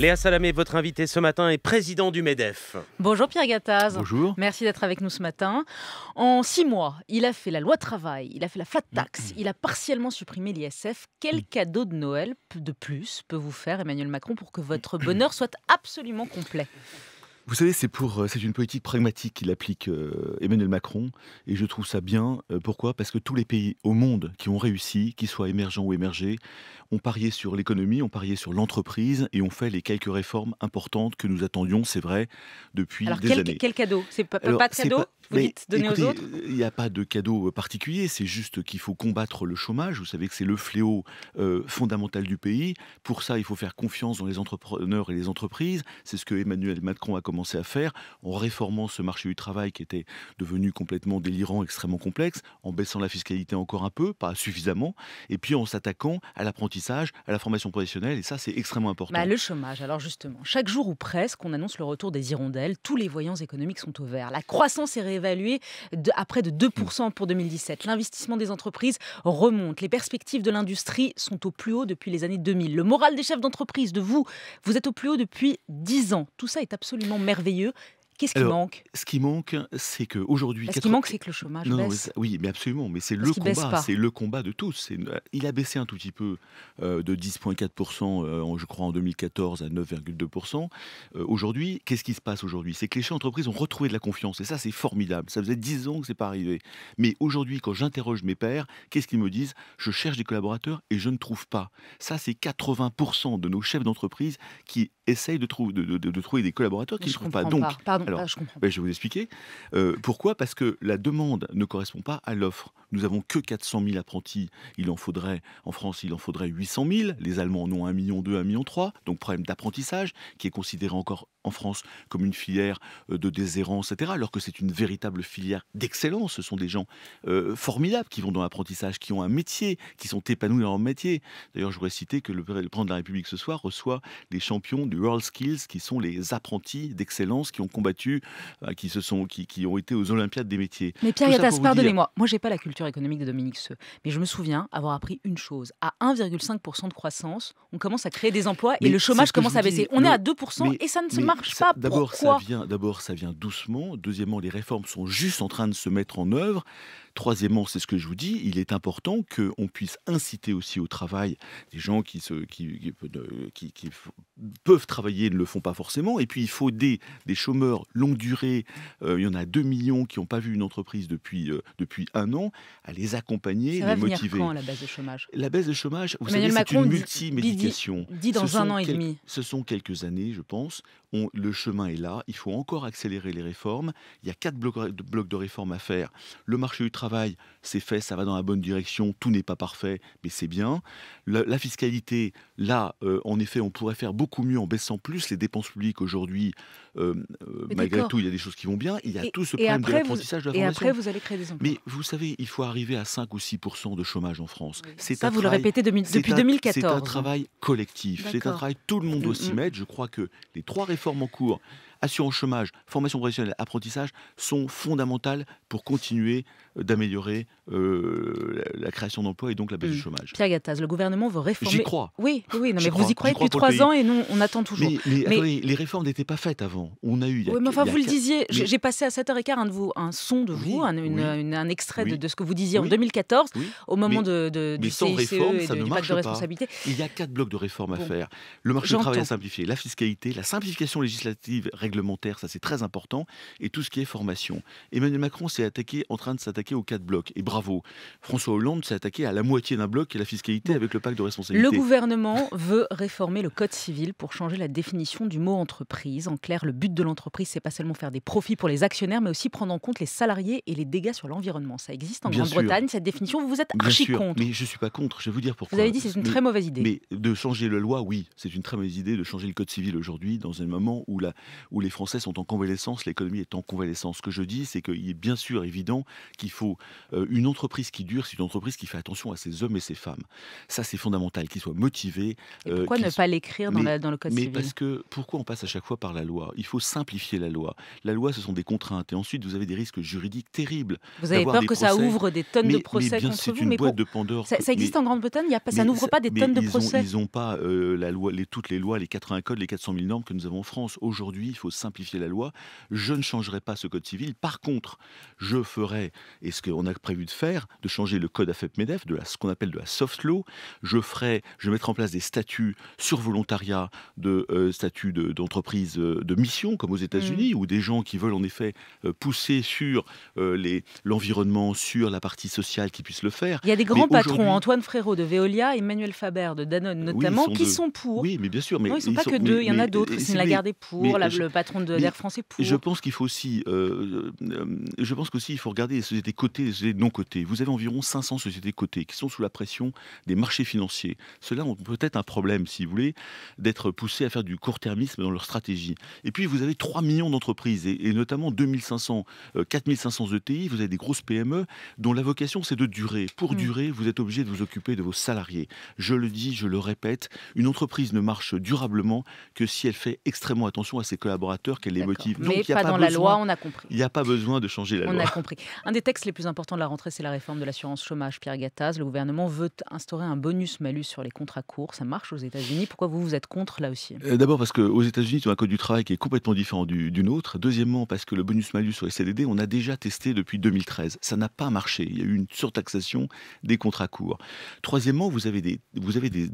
Léa Salamé, votre invité ce matin, est président du MEDEF. Bonjour Pierre Gattaz. Bonjour. Merci d'être avec nous ce matin. En six mois, il a fait la loi travail, il a fait la flat tax, mm. il a partiellement supprimé l'ISF. Quel cadeau de Noël de plus peut vous faire Emmanuel Macron pour que votre bonheur soit absolument complet vous savez, c'est pour, euh, c'est une politique pragmatique qu'il applique euh, Emmanuel Macron, et je trouve ça bien. Euh, pourquoi Parce que tous les pays au monde qui ont réussi, qu'ils soient émergents ou émergés, ont parié sur l'économie, ont parié sur l'entreprise, et ont fait les quelques réformes importantes que nous attendions, c'est vrai, depuis des quel, années. Quel cadeau C'est pas, de cadeau Vous dites aux autres Il n'y a pas de cadeau particulier. C'est juste qu'il faut combattre le chômage. Vous savez que c'est le fléau fondamental du pays. Pour ça, il faut faire confiance dans les entrepreneurs et les entreprises. C'est ce que Emmanuel Macron a commencé commencé à faire en réformant ce marché du travail qui était devenu complètement délirant, extrêmement complexe, en baissant la fiscalité encore un peu, pas suffisamment, et puis en s'attaquant à l'apprentissage, à la formation professionnelle, et ça c'est extrêmement important. Bah, le chômage, alors justement, chaque jour ou presque, on annonce le retour des hirondelles, tous les voyants économiques sont au vert. La croissance est réévaluée de, à près de 2% pour 2017, hmm. l'investissement des entreprises remonte, les perspectives de l'industrie sont au plus haut depuis les années 2000, le moral des chefs d'entreprise, de vous, vous êtes au plus haut depuis 10 ans. Tout ça est absolument merveilleux Qu'est-ce qui manque Ce qui manque, c'est aujourd'hui... Ce qui manque, c'est que le chômage baisse. oui, mais absolument. Mais c'est le combat, c'est le combat de tous. Euh, il a baissé un tout petit peu euh, de 10,4%, euh, je crois, en 2014 à 9,2%. aujourd'hui, qu'est-ce qui se passe aujourd'hui C'est que les chefs d'entreprise ont retrouvé de la confiance. Et ça, c'est formidable. Ça faisait 10 ans que c'est pas arrivé. Mais aujourd'hui, quand j'interroge mes pairs, qu'est-ce qu'ils me disent Je cherche des collaborateurs et je ne trouve pas. Ça, c'est 80% de nos chefs d'entreprise qui essayent de, de, de, trouver des collaborateurs qui ne trouvent pas. Donc, Pardon ah, Alors, bah, je, vais vous expliquer. Euh, pourquoi Parce que la demande ne correspond pas à l'offre. Nous avons que 400 000 apprentis. Il en faudrait, en France, il en faudrait 800 000. Les Allemands en ont 1 million 2, million trois. Donc problème d'apprentissage qui est considéré encore en France comme une filière euh, de déshérence, etc. Alors que c'est une véritable filière d'excellence. Ce sont des gens euh, formidables qui vont dans l'apprentissage, qui ont un métier, qui sont épanouis dans leur métier. D'ailleurs, je voudrais citer que le président de la République ce soir reçoit les champions du World Skills, qui sont les apprentis d'excellence qui ont combattu, euh, qui se sont, qui, ont été aux Olympiades des métiers. Mais Pierre Yattas, pardonnez-moi, moi, j'ai pas la culture économique de Dominique Seux, mais je me souviens avoir appris une chose à 1,5% de croissance, on commence à créer des emplois et le chômage commence à baisser. on est à 2% et ça ne se marche D'abord, ça vient, d'abord, ça vient doucement. Deuxièmement, les réformes sont juste en train de se mettre en œuvre. Troisièmement, c'est ce que je vous dis, il est important qu'on puisse inciter aussi au travail des gens qui, qui, qui, peuvent travailler et ne le font pas forcément. Et puis, il faut des, des chômeurs longue durée, euh, il y en a 2 millions qui n'ont pas vu une entreprise depuis, euh, depuis un an, à les accompagner, Ça les va motiver. Venir quand, la baisse de chômage La baisse de chômage, vous Emmanuel savez, c'est une multimédication. Dit, dit, dans un an et demi. Ce sont quelques années, je pense. le chemin est là. Il faut encore accélérer les réformes. Il y a quatre blocs, blocs de réformes à faire. Le marché du travail travail, c'est fait, ça va dans la bonne direction, tout n'est pas parfait, mais c'est bien. La, fiscalité, là, euh, en effet, on pourrait faire beaucoup mieux en baissant plus les dépenses publiques aujourd'hui. Euh, euh, malgré tout, il y a des choses qui vont bien. Il y a tout ce problème après, de l'apprentissage de la formation. Et après, vous allez créer des emplois. Mais vous savez, il faut arriver à 5 ou 6 de chômage en France. C'est Ça, vous le répétez depuis 2014. C'est un travail collectif. C'est un travail, tout le monde doit s'y mettre. Je crois que les trois réformes en cours assurance chômage, formation professionnelle, apprentissage sont fondamentales pour continuer euh, d'améliorer euh, la, création d'emplois et donc la baisse du mmh. chômage. Pierre Gattaz, le gouvernement veut réformer. J'y crois. Oui, oui, non, mais vous y croyez depuis trois ans et nous, on attend toujours. Mais, les réformes n'étaient pas faites avant. On a eu. oui, mais enfin, vous le disiez, j'ai passé à 7h15 un, de vous, un son de vous, un, extrait de, ce que vous disiez en 2014, au moment de, de, du CICE réforme, ça ne de responsabilité. Il y a quatre blocs de réformes à faire le marché du travail simplifié, la fiscalité, la simplification législative ça c'est très important, et tout ce qui est formation. Emmanuel Macron s'est attaqué, en train de s'attaquer aux quatre blocs, et bravo. François Hollande s'est attaqué à la moitié d'un bloc, qui est la fiscalité, avec le pacte de responsabilité. Le gouvernement veut réformer le code civil pour changer la définition du mot entreprise. En clair, le but de l'entreprise, c'est pas seulement faire des profits pour les actionnaires, mais aussi prendre en compte les salariés et les dégâts sur l'environnement. Ça existe en Grande-Bretagne, cette définition, vous vous êtes archi Bien contre. Mais je suis pas contre, je vais vous dire pourquoi. Vous avez dit c'est une très mauvaise idée. Mais de changer la loi, oui, c'est une très mauvaise idée de changer le code civil aujourd'hui, dans un moment où la, où les Français sont en convalescence, l'économie est en convalescence. Ce que je dis, c'est qu'il est bien sûr évident qu'il faut euh, une entreprise qui dure, c'est une entreprise qui fait attention à ses hommes et ses femmes. Ça, c'est fondamental, qu'ils soient motivés. Et euh, pourquoi ne pas l'écrire dans, le code civil Mais parce que pourquoi on passe à chaque fois par la loi Il faut simplifier la loi. La loi, ce sont des contraintes, et ensuite vous avez des risques juridiques terribles. Vous avez peur que ça ouvre des tonnes de procès mais bien, contre une boîte de Pandore. Ça, existe en Grande-Bretagne, ça n'ouvre pas des tonnes de procès. ils n'ont pas euh, la loi, les, toutes les lois, les 80 codes, les 400 000 normes que nous avons en France. Aujourd'hui, il faut faut simplifier la loi. Je ne changerai pas ce code civil. Par contre, je ferai, et ce qu'on a prévu de faire, de changer le code AFEP-MEDEF, de ce qu'on appelle de la soft law. Je ferai, je mettrai en place des statuts sur volontariat, de euh, statuts d'entreprise euh, de, mission, comme aux États-Unis, mm. ou des gens qui veulent en effet euh, pousser sur l'environnement, sur la partie sociale, qui puissent le faire. Il y a des grands patrons, Antoine Frérot de Veolia, Emmanuel Faber de Danone notamment, qui sont pour. Oui, mais bien sûr. Mais non, ils ne sont pas que deux, il y en a d'autres. C'est la garde pour, la, le patron de l'air français Je pense qu'il faut aussi. Euh, euh, je pense qu'aussi, il faut regarder les sociétés cotées et les sociétés non cotées. Vous avez environ 500 sociétés cotées qui sont sous la pression des marchés financiers. Ceux-là ont peut-être un problème, si vous voulez, d'être poussés à faire du court-termisme dans leur stratégie. Et puis, vous avez 3 millions d'entreprises et, notamment 2500, 4500 ETI. Vous avez des grosses PME dont la vocation, c'est de durer. Pour mm. durer, vous êtes obligé de vous occuper de vos salariés. Je le dis, je le répète, une entreprise ne marche durablement que si elle fait extrêmement attention à ses collaborateurs qu'elle les motive. Mais pas, dans la loi, on a compris. Il n'y a pas besoin de changer la loi. On a compris. Un des textes les plus importants de la rentrée, c'est la réforme de l'assurance chômage. Pierre Gattaz, le gouvernement veut instaurer un bonus-malus sur les contrats courts. Ça marche aux États-Unis. Pourquoi vous, vous êtes contre là aussi euh, D'abord parce qu'aux États-Unis, ils ont un code du travail qui est complètement différent du, du nôtre. Deuxièmement, parce que le bonus-malus sur les CDD, on a déjà testé depuis 2013. Ça n'a pas marché. Il y a eu une surtaxation des contrats courts. Troisièmement, vous avez des, vous avez des,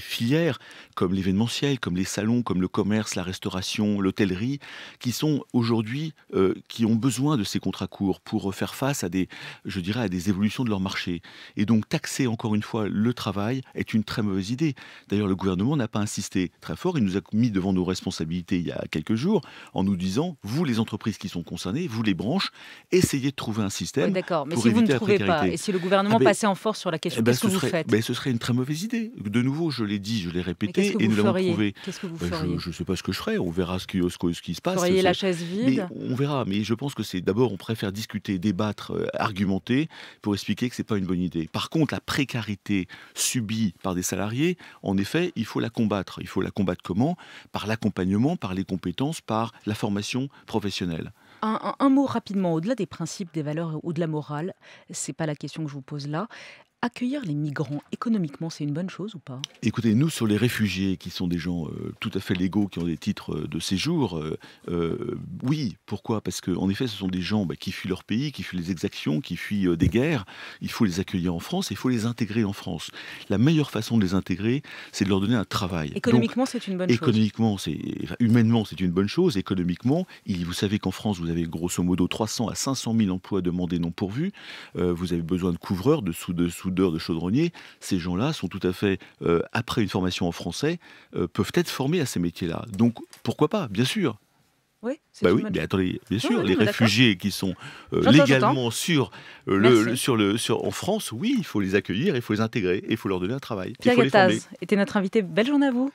filières comme l'événementiel, comme les salons, comme le commerce, la restauration, l'hôtel qui sont aujourd'hui, euh, qui ont besoin de ces contrats courts pour faire face à des, je dirais, à des évolutions de leur marché. Et donc taxer encore une fois le travail est une très mauvaise idée. D'ailleurs, le gouvernement n'a pas insisté très fort. Il nous a mis devant nos responsabilités il y a quelques jours en nous disant, vous les entreprises qui sont concernées, vous les branches, essayez de trouver un système. D'accord, mais si vous ne trouvez pas, et si le gouvernement ah, ben, passait en force sur la question, eh ben, qu'est-ce que vous faites ben, Ce serait une très mauvaise idée. De nouveau, je l'ai dit, je l'ai répété, et nous l'avons trouvé. Je ne sais pas ce que je ferai, On verra ce qui, ce, qui se passe. la chaise on verra, mais je pense que c'est d'abord, on préfère discuter, débattre, euh, argumenter pour expliquer que ce n'est pas une bonne idée. Par contre, la précarité subie par des salariés, en effet, il faut la combattre. Il faut la combattre comment Par l'accompagnement, par les compétences, par la formation professionnelle. Un, mot rapidement, au-delà des principes, des valeurs ou de la morale, c'est pas la question que je vous pose là accueillir les migrants économiquement, c'est une bonne chose ou pas Écoutez, nous, sur les réfugiés, qui sont des gens euh, tout à fait légaux, qui ont des titres euh, de séjour, euh, oui, pourquoi Parce qu'en effet, ce sont des gens bah, qui fuient leur pays, qui fuient les exactions, qui fuient des guerres. Il faut les accueillir en France et il faut les intégrer en France. La meilleure façon de les intégrer, c'est de leur donner un travail. Économiquement, c'est une bonne chose Économiquement, humainement, c'est une bonne chose. Économiquement, il, vous savez qu'en France, vous avez grosso modo 300 à 500 000 emplois demandés non pourvus. vous avez besoin de couvreurs, de sous-de sous de de chaudronnier, ces gens-là sont tout à fait, euh, après une formation en français, euh, peuvent être formés à ces métiers-là. Donc pourquoi pas, bien sûr oui, bah oui, attendez, bien sûr, les réfugiés qui sont euh, légalement sur, le, sur le sur en France, oui, il faut les accueillir, il faut les intégrer, il faut leur donner un travail. Pierre était notre invité. Belle journée à vous.